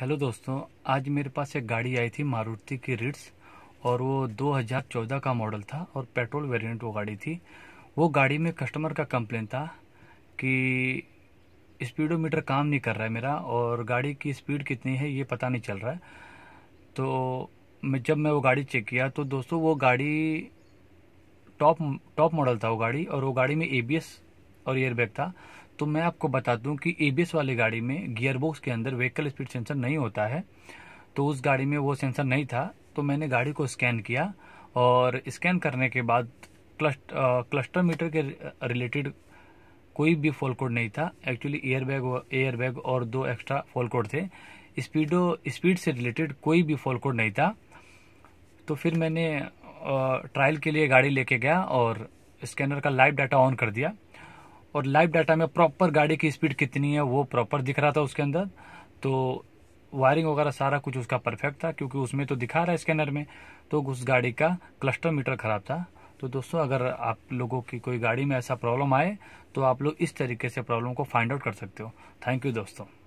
hello दोस्तों आज मेरे पास एक गाड़ी आई थी मारुति की रिट्स और वो 2014 का मॉडल था और पेट्रोल वेरिएंट वो गाड़ी थी वो गाड़ी में कस्टमर का कंप्लेन था कि स्पीडोमीटर काम नहीं कर रहा है मेरा और गाड़ी की स्पीड कितनी है ये पता नहीं चल रहा है तो मैं जब मैं वो गाड़ी चेक किया तो दोस्तों वो गाड़ी टॉप टॉप मॉडल था वो गाड़ी और वो गाड़ी में ए और एयरबैग था तो मैं आपको बता दूं कि एबीएस वाली गाड़ी में गियरबॉक्स के अंदर व्हीकल स्पीड सेंसर नहीं होता है तो उस गाड़ी में वो सेंसर नहीं था तो मैंने गाड़ी को स्कैन किया और स्कैन करने के बाद क्लस्ट क्लस्टर मीटर के रिलेटेड कोई भी फॉल कोड नहीं था एक्चुअली एयरबैग एयरबैग और दो एक्स्ट्रा फॉल कोड थे स्पीडो स्पीड से रिलेटेड कोई भी फॉल कोड नहीं था तो फिर मैंने ट्रायल के लिए गाड़ी लेके गया और स्कैनर का लाइव डाटा ऑन कर दिया और लाइव डाटा में प्रॉपर गाड़ी की स्पीड कितनी है वो प्रॉपर दिख रहा था उसके अंदर तो वायरिंग वगैरह सारा कुछ उसका परफेक्ट था क्योंकि उसमें तो दिखा रहा है स्कैनर में तो उस गाड़ी का क्लस्टर मीटर खराब था तो दोस्तों अगर आप लोगों की कोई गाड़ी में ऐसा प्रॉब्लम आए तो आप लोग इस तरीके से प्रॉब्लम को फाइंड आउट कर सकते हो थैंक यू दोस्तों